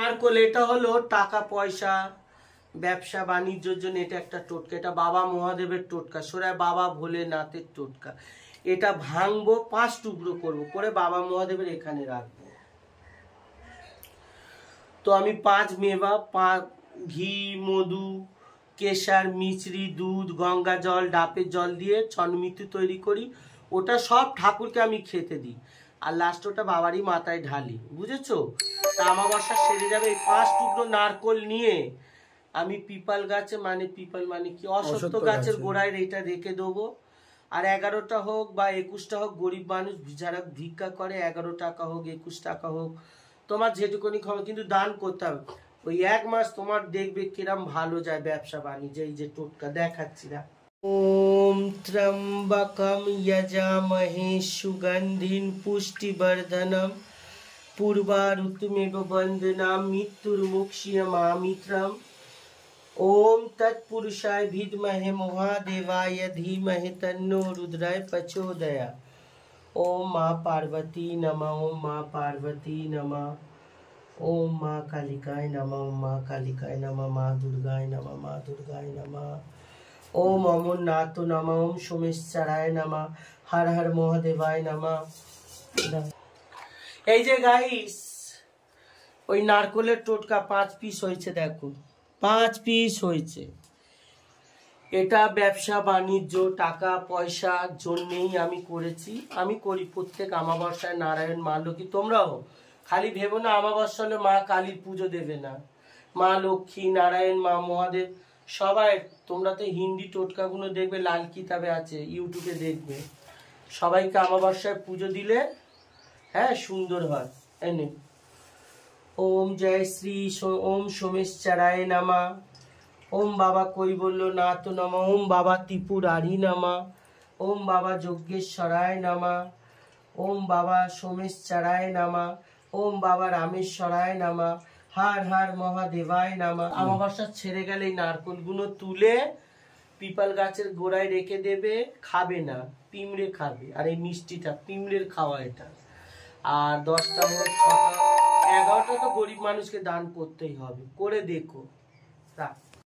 নারকোল এটা হলো টাকা পয়সা ব্যবসা বাণিজ্যর জন্য এটা একটা টোটকা এটা বাবা মহাদেবের টোটকা সোরা বাবা ভোলেনাথের টোটকা এটা ভাঙবো পাঁচ টুকরো করব করে বাবা মহাদেবের এখানে রাখবো তো আমি পাঁচ মেবা পা ঘি মধু কেশার মিচড়ি দুধ গঙ্গা জল ডাপের জল দিয়ে ছনমিতি তৈরি করি ওটা সব ঠাকুরকে আমি খেতে দিই আর লাস্ট ওটা বাবারই মাথায় ঢালি বুঝেছো তা আমাবস্যা সেরে যাবে এই পাঁচ টুকরো নারকোল নিয়ে আমি পিপাল গাছে মানে পিপাল মানে কি অসত্য গাছের গোড়ায় এটা রেখে দেবো আর এগারোটা হোক বা একুশটা হোক গরিব মানুষ যারা ভিক্ষা করে এগারো টাকা হোক একুশ টাকা হোক তোমার যেটুকুনি খাবে কিন্তু দান করতে হবে ওই এক মাস তোমার দেখবে কিরাম ভালো যায় ব্যবসা বাণিজ্য এই যে টোটকা দেখাচ্ছি না ওম ত্রম্বকম যজামহে সুগন্ধিন পুষ্টিবর্ধনম पूर्वा ऋतुमेव वंदना मृत्युर्मुक्षीय मामित्रम ओम तत्पुरुषाय विद्महे महादेवाय धीमहि तन्नो रुद्राय प्रचोदया ओम माँ पार्वती नमः ओम माँ पार्वती नमः ओम माँ कालिकाय नमः ओम माँ कालिकाय नमः माँ दुर्गाय नमः माँ दुर्गाय नमः ओम अमरनाथ नमः ओम सोमेश्वराय नमः हर हर महादेवाय नमः এই যে গাইস ওই নারকলের টোটকা পাঁচ পিস হয়েছে দেখো পাঁচ পিস হয়েছে এটা ব্যবসা বাণিজ্য টাকা পয়সার জন্যেই আমি করেছি আমি করি প্রত্যেক আমাবস্যায় নারায়ণ মা লক্ষ্মী তোমরাও খালি ভেবো না হলে মা কালীর পুজো দেবে না মা লক্ষ্মী নারায়ণ মা মহাদেব সবাই তোমরা তো হিন্দি টোটকাগুলো দেখবে লাল কিতাবে আছে ইউটিউবে দেখবে সবাইকে আমাবস্যায় পুজো দিলে হ্যাঁ সুন্দর হয় এনে ওম জয় শ্রী ওম সোমেশ চারায় নামা ওম বাবা কই না তো নামা ওম বাবা ত্রিপুরারি নামা ওম বাবা যজ্ঞেশ্বরায় নামা ওম বাবা সোমেশ চারায় নামা ওম বাবা রামেশ্বরায় নামা হার হার মহাদেবায় নামা আমাবাসা ছেড়ে গেলে এই নারকলগুলো তুলে পিপাল গাছের গোড়ায় রেখে দেবে খাবে না পিমড়ে খাবে আর এই মিষ্টিটা পিমড়ের খাওয়া এটা আর দশটা ছটা এগারোটা তো গরিব মানুষকে দান করতেই হবে করে দেখো রাখ